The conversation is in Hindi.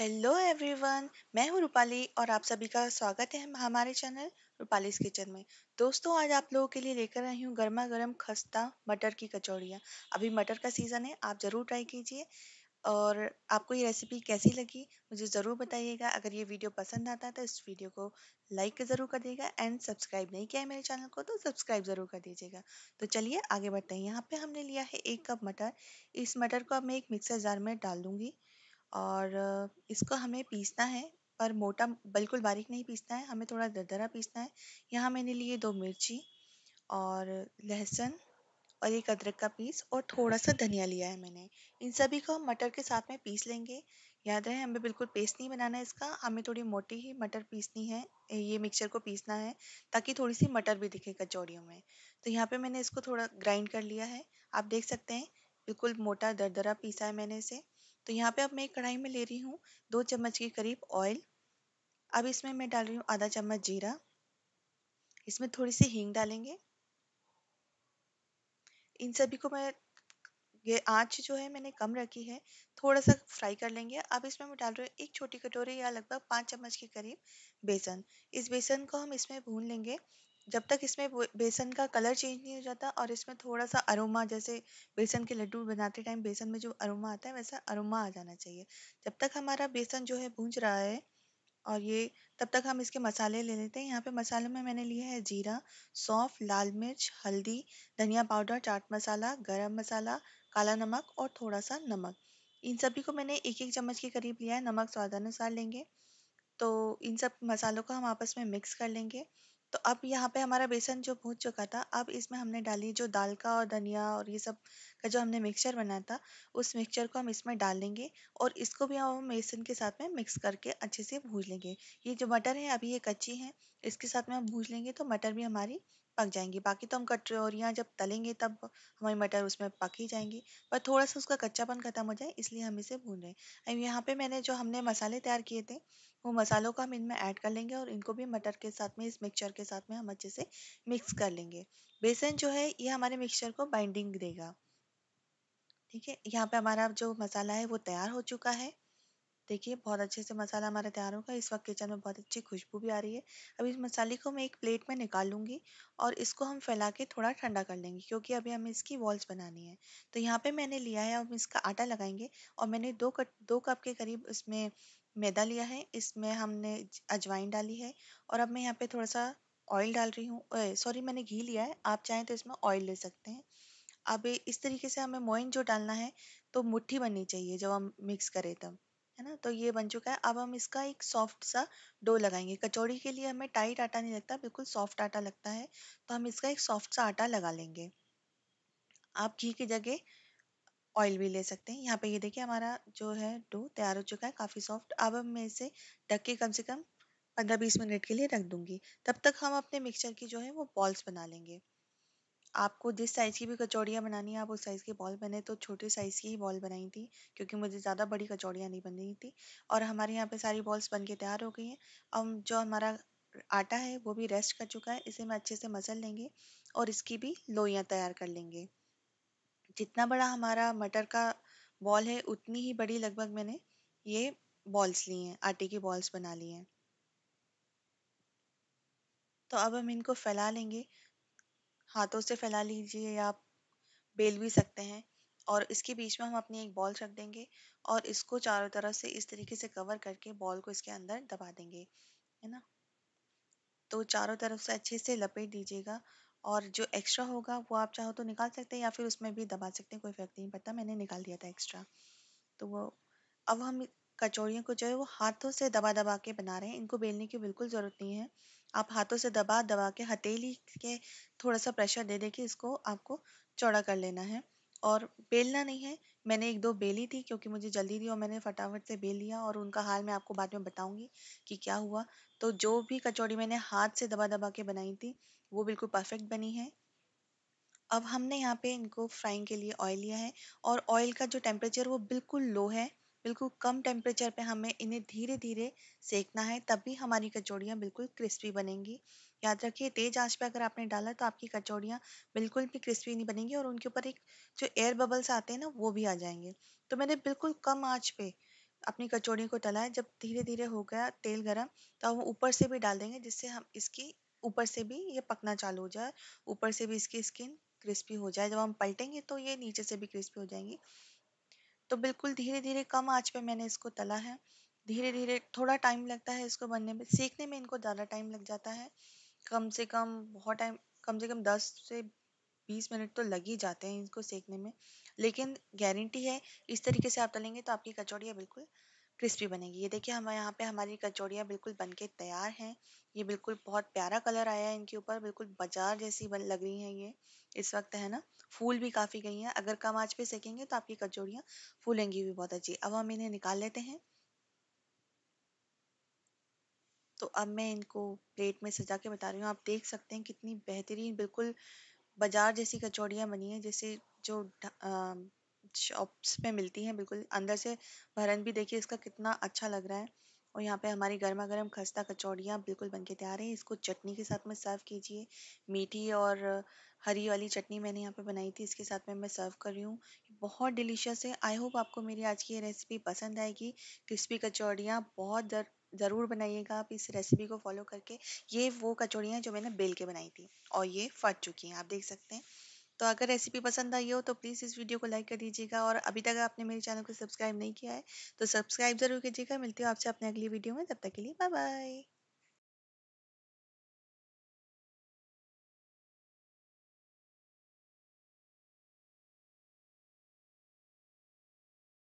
हेलो एवरीवन मैं हूँ रूपाली और आप सभी का स्वागत है हमारे चैनल रूपालीस किचन में दोस्तों आज आप लोगों के लिए लेकर आई हूँ गर्मा गर्म खस्ता मटर की कचौड़ियाँ अभी मटर का सीज़न है आप ज़रूर ट्राई कीजिए और आपको ये रेसिपी कैसी लगी मुझे ज़रूर बताइएगा अगर ये वीडियो पसंद आता है तो इस वीडियो को लाइक ज़रूर कर देगा एंड सब्सक्राइब नहीं किया है मेरे चैनल को तो सब्सक्राइब ज़रूर कर दीजिएगा तो चलिए आगे बढ़ते हैं यहाँ पे हमने लिया है एक कप मटर इस मटर को अब मैं एक मिक्सर जार में डाल दूँगी और इसको हमें पीसना है पर मोटा बिल्कुल बारीक नहीं पीसना है हमें थोड़ा दरदरा पीसना है यहाँ मैंने लिए दो मिर्ची और लहसुन और एक अदरक का पीस और थोड़ा सा धनिया लिया है मैंने इन सभी को हम मटर के साथ में पीस लेंगे याद रहे हमें बिल्कुल पेस्ट नहीं बनाना है इसका हमें थोड़ी मोटी ही मटर पीसनी है ये मिक्सचर को पीसना है ताकि थोड़ी सी मटर भी दिखे कचौड़ियों में तो यहाँ पे मैंने इसको थोड़ा ग्राइंड कर लिया है आप देख सकते हैं बिल्कुल मोटा दरदरा पीसा है मैंने इसे तो यहाँ पे अब मैं एक कढ़ाई में ले रही हूँ दो चम्मच के करीब ऑयल अब इसमें मैं डाल रही हूँ आधा चम्मच जीरा इसमें थोड़ी सी हींग डालेंगे इन सभी को मैं ये आँच जो है मैंने कम रखी है थोड़ा सा फ्राई कर लेंगे अब इसमें मैं डाल रही हूँ एक छोटी कटोरी या लगभग पाँच चम्मच के करीब बेसन इस बेसन को हम इसमें भून लेंगे जब तक इसमें बेसन का कलर चेंज नहीं हो जाता और इसमें थोड़ा सा अरोमा जैसे बेसन के लड्डू बनाते टाइम बेसन में जो अरोमा आता है वैसा अरोमा आ जाना चाहिए जब तक हमारा बेसन जो है भूंज रहा है और ये तब तक हम इसके मसाले ले लेते हैं यहाँ पे मसालों में मैंने लिया है जीरा सौंफ लाल मिर्च हल्दी धनिया पाउडर चाट मसाला गरम मसाला काला नमक और थोड़ा सा नमक इन सभी को मैंने एक एक चम्मच के करीब लिया है नमक स्वादानुसार लेंगे तो इन सब मसालों को हम आपस में मिक्स कर लेंगे तो अब यहाँ पे हमारा बेसन जो भून चुका था, अब इसमें हमने डाली जो दाल का और धनिया और ये सब का जो हमने मिक्सचर बनाया था उस मिक्सचर को हम इसमें डाल देंगे और इसको भी हम बेसन के साथ में मिक्स करके अच्छे से भूज लेंगे ये जो मटर है अभी ये कच्ची है इसके साथ में हम भूज लेंगे तो मटर भी हमारी पक जाएंगी बाकी तो हम कटोरियाँ जब तलेंगे तब हमारी मटर उसमें पक ही जाएंगी पर थोड़ा सा उसका कच्चापन खत्म हो जाए इसलिए हम इसे भून रहे हैं यहाँ पे मैंने जो हमने मसाले तैयार किए थे वो मसालों को हम इनमें ऐड कर लेंगे और इनको भी मटर के साथ में इस मिक्सचर के साथ में हम अच्छे से मिक्स कर लेंगे बेसन जो है ये हमारे मिक्सचर को बाइंडिंग देगा ठीक है यहाँ पे हमारा जो मसाला है वो तैयार हो चुका है देखिए बहुत अच्छे से मसाला हमारा तैयार होगा इस वक्त किचन में बहुत अच्छी खुशबू भी आ रही है अब इस मसाले को मैं एक प्लेट में निकाल लूँगी और इसको हम फैला के थोड़ा ठंडा कर लेंगे क्योंकि अभी हमें इसकी वॉल्स बनानी है तो यहाँ पे मैंने लिया है हम इसका आटा लगाएंगे और मैंने दो कट दो कप के करीब इसमें मैदा लिया है इसमें हमने अजवाइन डाली है और अब मैं यहाँ पर थोड़ा सा ऑयल डाल रही हूँ सॉरी मैंने घी लिया है आप चाहें तो इसमें ऑयल ले सकते हैं अब इस तरीके से हमें मोइन जो डालना है तो मुट्ठी बननी चाहिए जब हम मिक्स करें तब है ना तो ये बन चुका है अब हम इसका एक सॉफ्ट सा डो लगाएंगे कचौड़ी के लिए हमें टाइट आटा नहीं लगता बिल्कुल सॉफ्ट आटा लगता है तो हम इसका एक सॉफ्ट सा आटा लगा लेंगे आप घी की जगह ऑयल भी ले सकते हैं यहाँ पे ये देखिए हमारा जो है डो तैयार हो चुका है काफ़ी सॉफ्ट अब हम मैं इसे ढक के कम से कम पंद्रह बीस मिनट के लिए रख दूंगी तब तक हम अपने मिक्सचर की जो है वो बॉल्स बना लेंगे आपको जिस साइज़ की भी कचौड़ियाँ बनानी है आप उस साइज़ की बॉल बने तो छोटे साइज़ की ही बॉल बनाई थी क्योंकि मुझे ज़्यादा बड़ी कचौड़ियाँ नहीं रही थी और हमारे यहाँ पे सारी बॉल्स बन के तैयार हो गई हैं अब जो हमारा आटा है वो भी रेस्ट कर चुका है इसे हम अच्छे से मसल लेंगे और इसकी भी लोइयाँ तैयार कर लेंगे जितना बड़ा हमारा मटर का बॉल है उतनी ही बड़ी लगभग मैंने ये बॉल्स ली हैं आटे की बॉल्स बना ली हैं तो अब हम इनको फैला लेंगे हाथों से फैला लीजिए या आप बेल भी सकते हैं और इसके बीच में हम अपनी एक बॉल रख देंगे और इसको चारों तरफ से इस तरीके से कवर करके बॉल को इसके अंदर दबा देंगे है ना तो चारों तरफ से अच्छे से लपेट दीजिएगा और जो एक्स्ट्रा होगा वो आप चाहो तो निकाल सकते हैं या फिर उसमें भी दबा सकते हैं कोई फर्क नहीं पड़ता मैंने निकाल दिया था एक्स्ट्रा तो वो अब हम कचौड़ियों को जो है वो हाथों से दबा दबा के बना रहे हैं इनको बेलने की बिल्कुल ज़रूरत नहीं है आप हाथों से दबा दबा के हथेली के थोड़ा सा प्रेशर दे दे के इसको आपको चौड़ा कर लेना है और बेलना नहीं है मैंने एक दो बेली थी क्योंकि मुझे जल्दी थी और मैंने फटाफट से बेल लिया और उनका हाल मैं आपको बाद में बताऊंगी कि क्या हुआ तो जो भी कचौड़ी मैंने हाथ से दबा दबा के बनाई थी वो बिल्कुल परफेक्ट बनी है अब हमने यहाँ पे इनको फ्राइंग के लिए ऑयल लिया है और ऑयल का जो टेम्परेचर वो बिल्कुल लो है बिल्कुल कम टेम्परेचर पे हमें इन्हें धीरे धीरे सेकना है तभी हमारी कचौड़ियाँ बिल्कुल क्रिस्पी बनेंगी याद रखिए तेज आंच पे अगर आपने डाला तो आपकी कचौड़ियाँ बिल्कुल भी क्रिस्पी नहीं बनेंगी और उनके ऊपर एक जो एयर बबल्स आते हैं ना वो भी आ जाएंगे तो मैंने बिल्कुल कम आँच पे अपनी कचौड़ी को तला है जब धीरे धीरे हो गया तेल गर्म तो हम ऊपर से भी डाल देंगे जिससे हम इसकी ऊपर से भी ये पकना चालू हो जाए ऊपर से भी इसकी स्किन क्रिस्पी हो जाए जब हम पलटेंगे तो ये नीचे से भी क्रिस्पी हो जाएंगी तो बिल्कुल धीरे धीरे कम आँच पे मैंने इसको तला है धीरे धीरे थोड़ा टाइम लगता है इसको बनने में सेकने में इनको ज़्यादा टाइम लग जाता है कम से कम बहुत टाइम कम से कम दस से बीस मिनट तो लग ही जाते हैं इनको सेकने में लेकिन गारंटी है इस तरीके से आप तलेंगे तो आपकी कचौड़ियाँ बिल्कुल क्रिस्पी बनेगी ये देखिए हमारे यहाँ पे हमारी कचौड़ियाँ बिल्कुल बन के तैयार हैं ये बिल्कुल बहुत प्यारा कलर आया है इनके ऊपर बिल्कुल बाजार जैसी बन लग रही हैं ये इस वक्त है ना फूल भी काफ़ी गई हैं अगर कम आँच पे सेकेंगे तो आपकी कचौड़ियाँ फूलेंगी भी बहुत अच्छी अब हम इन्हें निकाल लेते हैं तो अब मैं इनको प्लेट में सजा के बता रही हूँ आप देख सकते हैं कितनी बेहतरीन बिल्कुल बाजार जैसी कचौड़ियाँ बनी है जैसे जो शॉप्स पे मिलती हैं बिल्कुल अंदर से भरन भी देखिए इसका कितना अच्छा लग रहा है और यहाँ पे हमारी गर्मा गर्म खस्ता कचौड़ियाँ बिल्कुल बनके तैयार है इसको चटनी के साथ में सर्व कीजिए मीठी और हरी वाली चटनी मैंने यहाँ पे बनाई थी इसके साथ में मैं सर्व कर रही हूँ बहुत डिलीशियस है आई होप आपको मेरी आज की ये रेसिपी पसंद आएगी क्रिस्पी कचौड़ियाँ बहुत दर ज़रूर बनाइएगा आप इस रेसिपी को फॉलो करके ये वो कचौड़ियाँ जो मैंने बेल के बनाई थी और ये फट चुकी हैं आप देख सकते हैं तो अगर रेसिपी पसंद आई हो तो प्लीज़ इस वीडियो को लाइक कर दीजिएगा और अभी तक आपने मेरे चैनल को सब्सक्राइब नहीं किया है तो सब्सक्राइब ज़रूर कीजिएगा मिलती हूँ आपसे अपने अगली वीडियो में तब तक के लिए बाय बाय